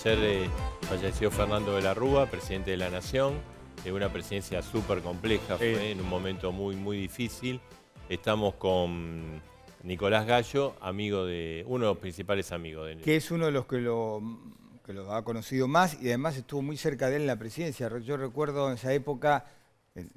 Ayer eh, falleció Fernando de la Rúa, presidente de la Nación, en una presidencia súper compleja, fue en un momento muy, muy difícil. Estamos con Nicolás Gallo, amigo de uno de los principales amigos de Que es uno de los que lo, que ha conocido más y además estuvo muy cerca de él en la presidencia. Yo recuerdo en esa época,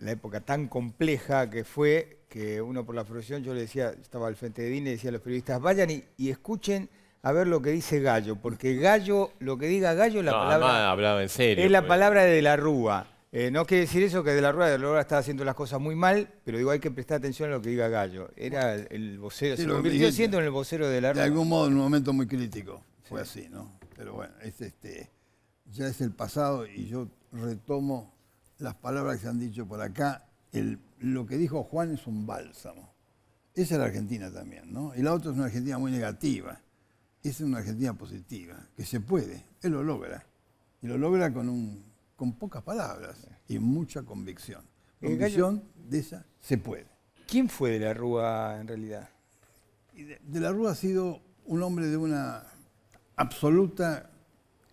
la época tan compleja que fue, que uno por la profesión, yo le decía, estaba al frente de DINE, decía a los periodistas, vayan y escuchen a ver lo que dice Gallo, porque Gallo, lo que diga Gallo, la palabra. Es la pues. palabra de la Rúa. Eh, no quiere decir eso que de la Rúa de la Rúa está haciendo las cosas muy mal, pero digo, hay que prestar atención a lo que diga Gallo. Era el vocero, se en el vocero de la Rúa. De algún modo, en un momento muy crítico, fue así, ¿no? Pero bueno, este, ya es el pasado y yo retomo las palabras que se han dicho por acá. lo que dijo Juan es un bálsamo. Esa es la Argentina también, ¿no? Y la otra es una Argentina muy negativa es una Argentina positiva, que se puede, él lo logra. Y lo logra con, un, con pocas palabras y mucha convicción. Convicción de esa se puede. ¿Quién fue de la Rúa en realidad? De, de la Rúa ha sido un hombre de una absoluta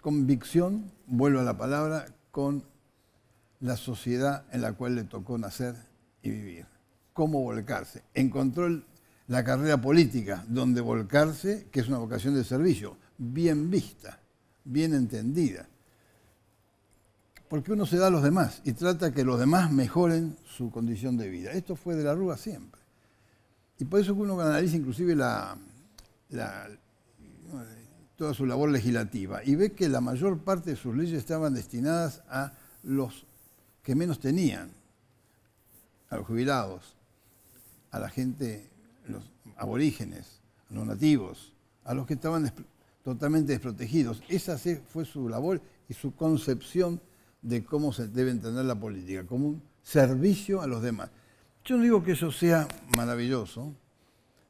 convicción, vuelvo a la palabra, con la sociedad en la cual le tocó nacer y vivir. Cómo volcarse. Encontró el, la carrera política, donde volcarse, que es una vocación de servicio, bien vista, bien entendida. Porque uno se da a los demás y trata que los demás mejoren su condición de vida. Esto fue de la Rúa siempre. Y por eso que uno analiza inclusive toda su labor legislativa y ve que la mayor parte de sus leyes estaban destinadas a los que menos tenían, a los jubilados, a la gente los aborígenes, los nativos, a los que estaban totalmente desprotegidos. Esa fue su labor y su concepción de cómo se debe entender la política, como un servicio a los demás. Yo no digo que eso sea maravilloso,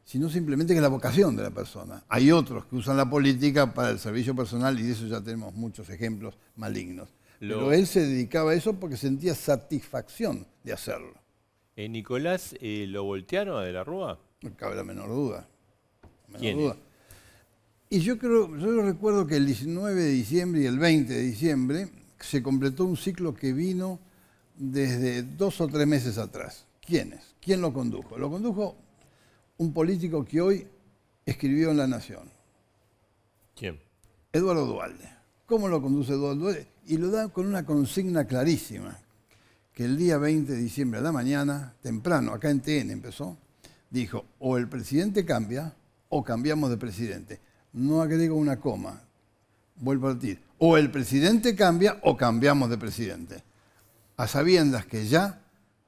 sino simplemente que es la vocación de la persona. Hay otros que usan la política para el servicio personal y de eso ya tenemos muchos ejemplos malignos. Pero él se dedicaba a eso porque sentía satisfacción de hacerlo. En eh, Nicolás, eh, ¿lo voltearon a De la Rúa? No cabe la menor duda. Y yo creo, yo recuerdo que el 19 de diciembre y el 20 de diciembre se completó un ciclo que vino desde dos o tres meses atrás. ¿Quién es? ¿Quién lo condujo? Lo condujo un político que hoy escribió en La Nación. ¿Quién? Eduardo Dualde. ¿Cómo lo conduce Eduardo Dualde? Y lo da con una consigna clarísima, que el día 20 de diciembre a la mañana, temprano, acá en TN empezó, dijo, o el presidente cambia o cambiamos de presidente. No agrego una coma. Vuelvo a decir, o el presidente cambia o cambiamos de presidente. A sabiendas que ya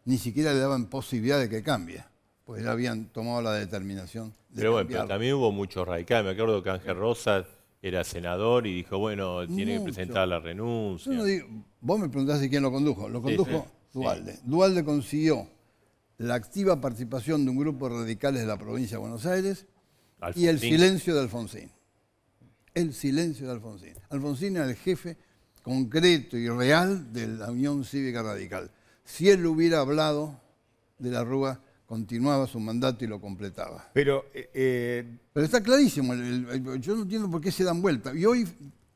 ni siquiera le daban posibilidad de que cambie, pues ya habían tomado la determinación de Pero bueno, también hubo muchos radicales. Me acuerdo que Ángel Rosa era senador y dijo, bueno, tiene que presentar la renuncia. vos me preguntaste quién lo condujo. Lo condujo Dualde. Dualde consiguió la activa participación de un grupo de radicales de la provincia de Buenos Aires y el silencio de Alfonsín. El silencio de Alfonsín. Alfonsín era el jefe concreto y real de la Unión Cívica Radical. Si él hubiera hablado de la Rúa, continuaba su mandato y lo completaba. Pero, eh, eh, Pero está clarísimo, yo no entiendo por qué se dan vuelta. Y hoy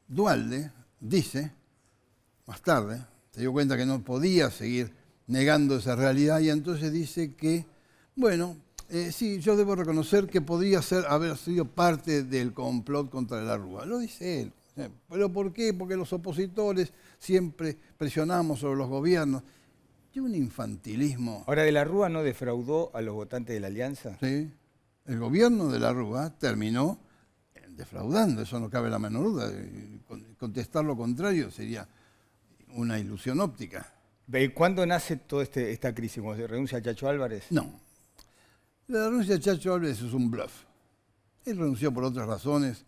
Dualde dice, más tarde, se dio cuenta que no podía seguir negando esa realidad y entonces dice que, bueno, eh, sí, yo debo reconocer que podría ser, haber sido parte del complot contra la Rúa. Lo dice él. ¿Pero por qué? Porque los opositores siempre presionamos sobre los gobiernos. Y un infantilismo. Ahora, ¿de la Rúa no defraudó a los votantes de la Alianza? Sí. El gobierno de la Rúa terminó defraudando, eso no cabe la menor duda. Contestar lo contrario sería una ilusión óptica cuándo nace toda este, esta crisis? ¿Cuando renuncia a Chacho Álvarez? No. La renuncia de Chacho Álvarez es un bluff. Él renunció por otras razones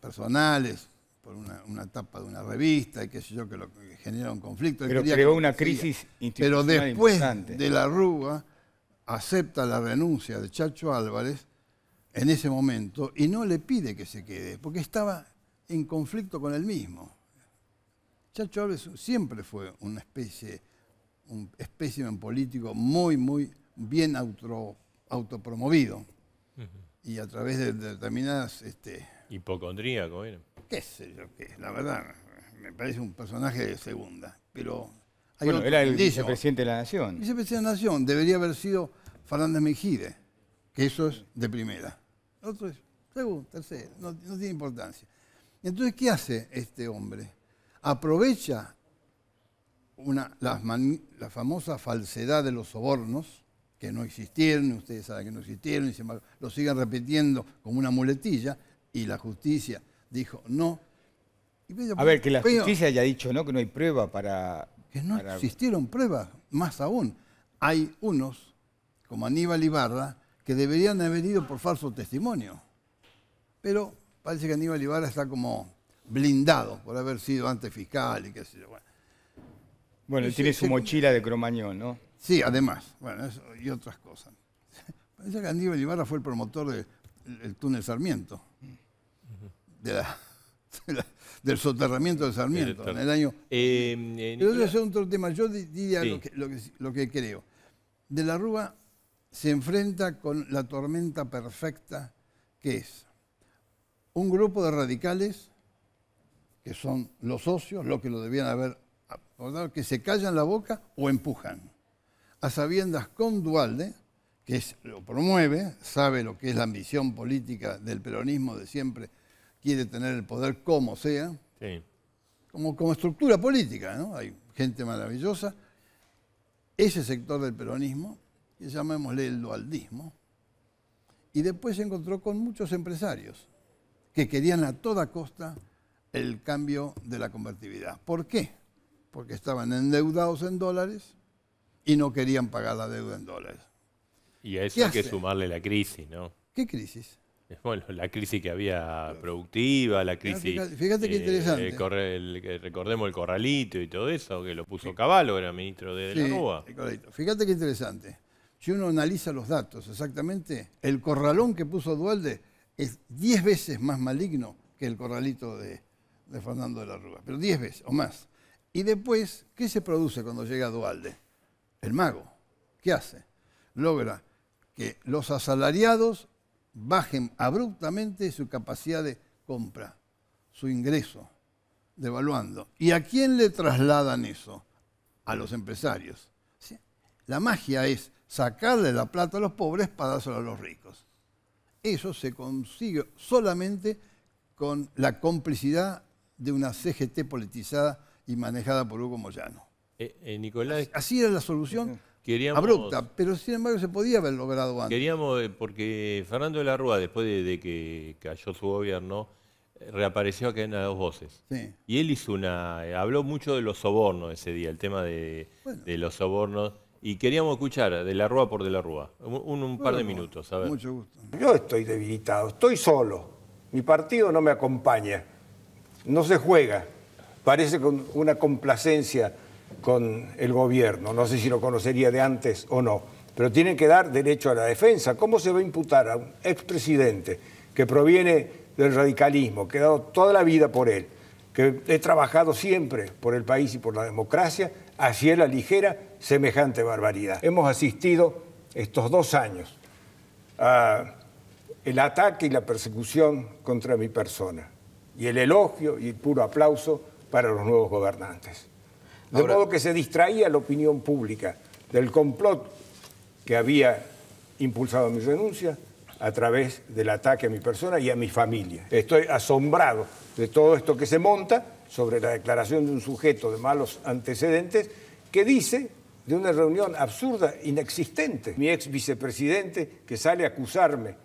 personales, por una, tapa de una revista y qué sé yo, que, lo, genera un conflicto. pero creó una crisis institucional Pero después de la Rúa acepta la renuncia de Chacho Álvarez en ese momento y no le pide que se quede, porque estaba en conflicto con él mismo. Chacho siempre fue una especie, un espécimen político muy, muy bien auto, autopromovido. Y a través de determinadas... Este, Hipocondríaco era. Qué sé yo qué, la verdad, me parece un personaje de segunda. Pero hay bueno, era el vicepresidente de la Nación. Vicepresidente de la Nación, debería haber sido Fernández Mejide, que eso es de primera. Otro es segundo, tercero, no tiene importancia. Entonces, ¿qué hace este hombre? aprovecha una, la, famosa falsedad de los sobornos, que no existieron, ustedes saben que no existieron, y se, lo siguen repitiendo como una muletilla, y la justicia dijo no. a ver, que la justicia haya dicho no, que no hay prueba para... Que no existieron pruebas, más aún. Hay unos, como Aníbal Ibarra, que deberían haber ido por falso testimonio. Pero parece que Aníbal Ibarra está como blindado por haber sido antes fiscal y qué sé yo. Bueno, bueno tiene su mochila de cromañón, ¿no? Sí, además, bueno, y otras cosas. Parece que Aníbal Ibarra fue el promotor del túnel Sarmiento, del soterramiento de Sarmiento, en el año... Eh, eh otro tema, yo diría lo que creo. De la Rúa se enfrenta con la tormenta perfecta que es un grupo de radicales que son los socios los que lo debían haber acordado, que se callan la boca o empujan. A sabiendas con Dualde, que lo promueve, sabe lo que es la ambición política del peronismo de siempre, quiere tener el poder como sea, como, estructura política, Hay gente maravillosa. Ese sector del peronismo, que llamémosle el dualdismo, y después se encontró con muchos empresarios que querían a toda costa el cambio de la convertibilidad. ¿Por qué? Porque estaban endeudados en dólares y no querían pagar la deuda en dólares. Y a eso hay que sumarle la crisis, ¿no? ¿Qué crisis? Eh, bueno, la crisis que había productiva, la crisis... Fíjate, qué eh, interesante. recordemos el corralito y todo eso, que lo puso Caballo, era ministro de, de la Fíjate qué interesante. Si uno analiza los datos exactamente, el corralón que puso Dualde es 10 veces más maligno que el corralito de, de Fernando de la Rúa, pero 10 veces o más. Y después, ¿qué se produce cuando llega Dualde? El mago. ¿Qué hace? Logra que los asalariados bajen abruptamente su capacidad de compra, su ingreso, devaluando. ¿Y a quién le trasladan eso? A los empresarios. La magia es sacarle la plata a los pobres para dársela a los ricos. Eso se consigue solamente con la complicidad de una CGT politizada y manejada por Hugo Moyano. Eh, eh Nicolás... Así era la solución abrupta, pero sin embargo se podía haber logrado antes. Queríamos, eh, porque Fernando de la Rúa, después de, que cayó su gobierno, eh, reapareció acá en las dos voces. Y él hizo una... Habló mucho de los sobornos ese día, el tema de, los sobornos. Y queríamos escuchar de la Rúa por de la Rúa, un, par de minutos. A ver. Mucho gusto. Yo estoy debilitado, estoy solo. Mi partido no me acompaña no se juega. Parece con una complacencia con el gobierno. No sé si lo conocería de antes o no. Pero tienen que dar derecho a la defensa. ¿Cómo se va a imputar a un expresidente que proviene del radicalismo, que ha dado toda la vida por él, que he trabajado siempre por el país y por la democracia, hacia la ligera semejante barbaridad? Hemos asistido estos dos años a el ataque y la persecución contra mi persona y el elogio y el puro aplauso para los nuevos gobernantes. De modo que se distraía la opinión pública del complot que había impulsado mi renuncia a través del ataque a mi persona y a mi familia. Estoy asombrado de todo esto que se monta sobre la declaración de un sujeto de malos antecedentes que dice de una reunión absurda, inexistente. Mi ex vicepresidente que sale a acusarme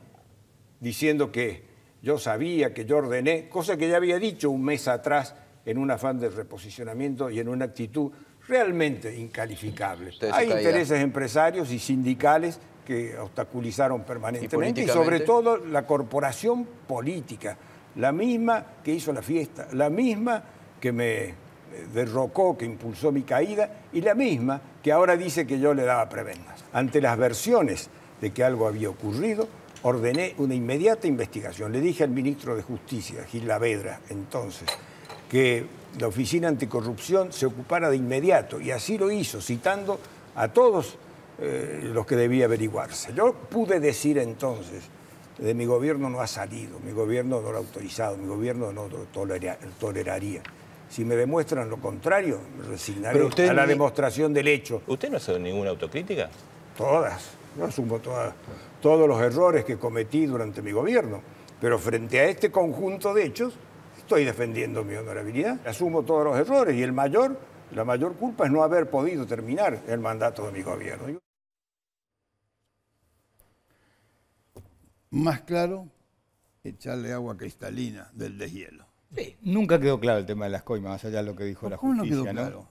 diciendo que yo sabía, que yo ordené, cosa que ya había dicho un mes atrás en un afán de reposicionamiento y en una actitud realmente incalificable. Hay intereses empresarios y sindicales que obstaculizaron permanentemente y, sobre todo la corporación política, la misma que hizo la fiesta, la misma que me eh, derrocó, que impulsó mi caída y la misma que ahora dice que yo le daba prebendas. Ante las versiones de que algo había ocurrido, ordené una inmediata investigación. Le dije al ministro de Justicia, Gil Lavedra, entonces, que la Oficina Anticorrupción se ocupara de inmediato, y así lo hizo, citando a todos eh, los que debía averiguarse. Yo pude decir entonces, de mi gobierno no ha salido, mi gobierno no lo ha autorizado, mi gobierno no lo toleraría. Si me demuestran lo contrario, resignaré a la demostración del hecho. ¿Usted no ha hecho ninguna autocrítica? Todas. Yo asumo todos los errores que cometí durante mi gobierno, pero frente a este conjunto de hechos estoy defendiendo mi honorabilidad. Asumo todos los errores y el mayor, la mayor culpa es no haber podido terminar el mandato de mi gobierno. Más claro, echarle agua cristalina del deshielo. Sí, nunca quedó claro el tema de las coimas, más allá de lo que dijo la justicia. ¿Cómo no quedó claro?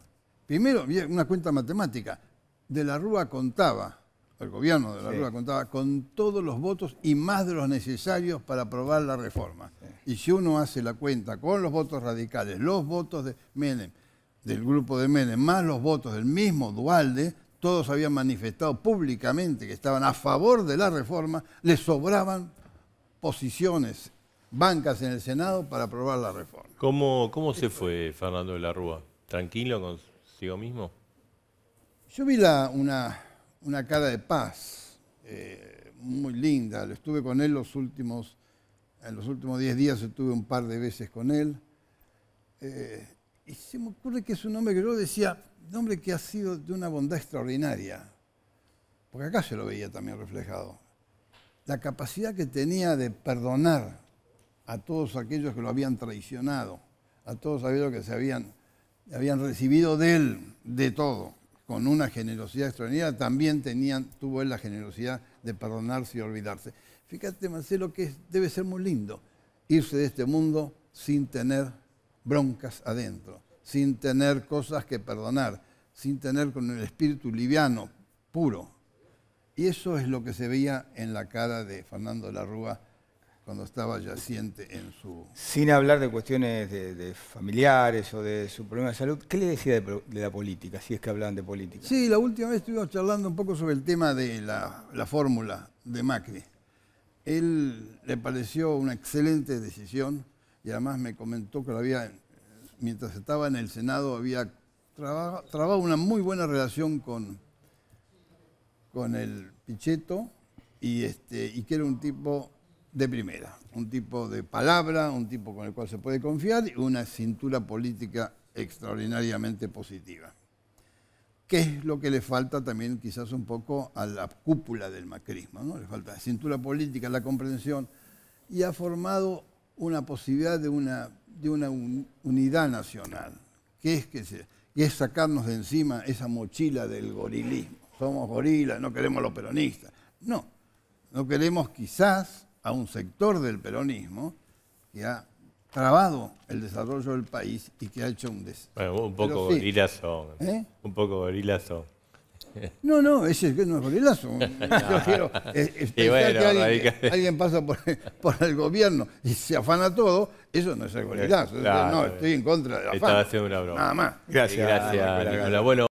Primero, una cuenta matemática. De la Rúa contaba el gobierno de la Rúa contaba con todos los votos y más de los necesarios para aprobar la reforma. Y si uno hace la cuenta con los votos radicales, los votos de Menem, del grupo de Menem, más los votos del mismo Dualde, todos habían manifestado públicamente que estaban a favor de la reforma, le sobraban posiciones, bancas en el Senado para aprobar la reforma. ¿Cómo, cómo se fue Fernando de la Rúa? ¿Tranquilo consigo mismo? Yo vi la, una, una cara de paz, eh, muy linda. Lo estuve con él los últimos, en los últimos 10 días estuve un par de veces con él. Eh, y se me ocurre que es un hombre que yo decía, un hombre que ha sido de una bondad extraordinaria, porque acá se lo veía también reflejado. La capacidad que tenía de perdonar a todos aquellos que lo habían traicionado, a todos aquellos que se habían, habían recibido de él, de todo con una generosidad extraordinaria, también tenían, tuvo él la generosidad de perdonarse y olvidarse. Fíjate, Marcelo, que debe ser muy lindo irse de este mundo sin tener broncas adentro, sin tener cosas que perdonar, sin tener con el espíritu liviano, puro. Y eso es lo que se veía en la cara de Fernando de la Rúa cuando estaba yaciente en su... Sin hablar de cuestiones de, familiares o de su problema de salud, ¿qué le decía de, la política, si es que hablaban de política? Sí, la última vez estuvimos charlando un poco sobre el tema de la, fórmula de Macri. Él le pareció una excelente decisión y además me comentó que había, mientras estaba en el Senado había trabajado una muy buena relación con, con el Pichetto y este, que era un tipo de primera. Un tipo de palabra, un tipo con el cual se puede confiar y una cintura política extraordinariamente positiva. ¿Qué es lo que le falta también quizás un poco a la cúpula del macrismo? ¿no? Le falta la cintura política, la comprensión y ha formado una posibilidad de una, de una unidad nacional, que es, que, es sacarnos de encima esa mochila del gorilismo. Somos gorilas, no queremos los peronistas. No, no queremos quizás a un sector del peronismo que ha trabado el desarrollo del país y que ha hecho un des... ¿Eh? un poco gorilazo. Un poco gorilazo. No, no, ese no es gorilazo. Yo quiero es, es alguien, pasa por, por, el gobierno y se afana todo, eso no es el gorilazo. no, estoy en contra de la Estaba haciendo una broma. Nada más. Gracias. Gracias, Nicolás. Bueno,